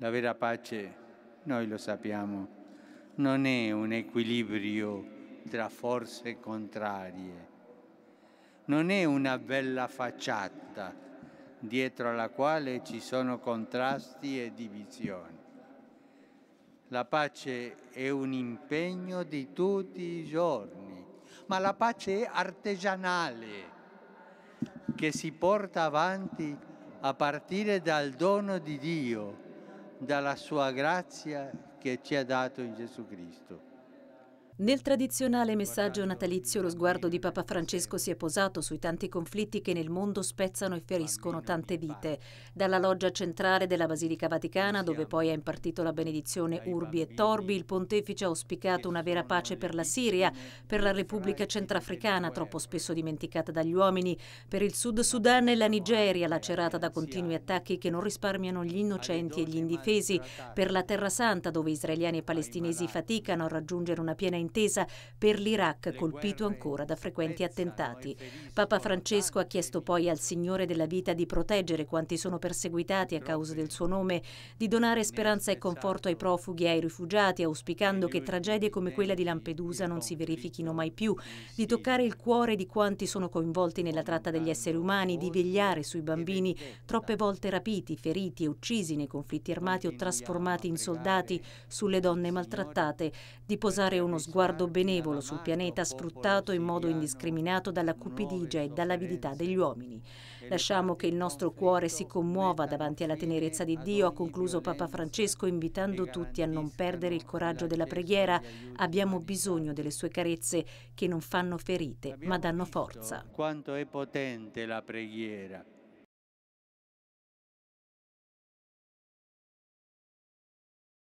La vera pace, noi lo sappiamo, non è un equilibrio tra forze contrarie, non è una bella facciata dietro alla quale ci sono contrasti e divisioni. La pace è un impegno di tutti i giorni, ma la pace è artigianale che si porta avanti a partire dal dono di Dio dalla sua grazia che ci ha dato in Gesù Cristo. Nel tradizionale messaggio natalizio lo sguardo di Papa Francesco si è posato sui tanti conflitti che nel mondo spezzano e feriscono tante vite, dalla loggia centrale della Basilica Vaticana, dove poi ha impartito la benedizione Urbi e Torbi, il pontefice ha auspicato una vera pace per la Siria, per la Repubblica Centrafricana, troppo spesso dimenticata dagli uomini, per il Sud Sudan e la Nigeria, lacerata da continui attacchi che non risparmiano gli innocenti e gli indifesi, per la Terra Santa, dove israeliani e palestinesi faticano a raggiungere una piena intesa per l'Iraq colpito ancora da frequenti attentati. Papa Francesco ha chiesto poi al Signore della vita di proteggere quanti sono perseguitati a causa del suo nome, di donare speranza e conforto ai profughi e ai rifugiati, auspicando che tragedie come quella di Lampedusa non si verifichino mai più, di toccare il cuore di quanti sono coinvolti nella tratta degli esseri umani, di vegliare sui bambini troppe volte rapiti, feriti e uccisi nei conflitti armati o trasformati in soldati, sulle donne maltrattate, di posare uno sguardo sguardo benevolo sul pianeta sfruttato in modo indiscriminato dalla cupidigia e dall'avidità degli uomini. Lasciamo che il nostro cuore si commuova davanti alla tenerezza di Dio, ha concluso Papa Francesco invitando tutti a non perdere il coraggio della preghiera. Abbiamo bisogno delle sue carezze che non fanno ferite ma danno forza. Quanto è potente la preghiera.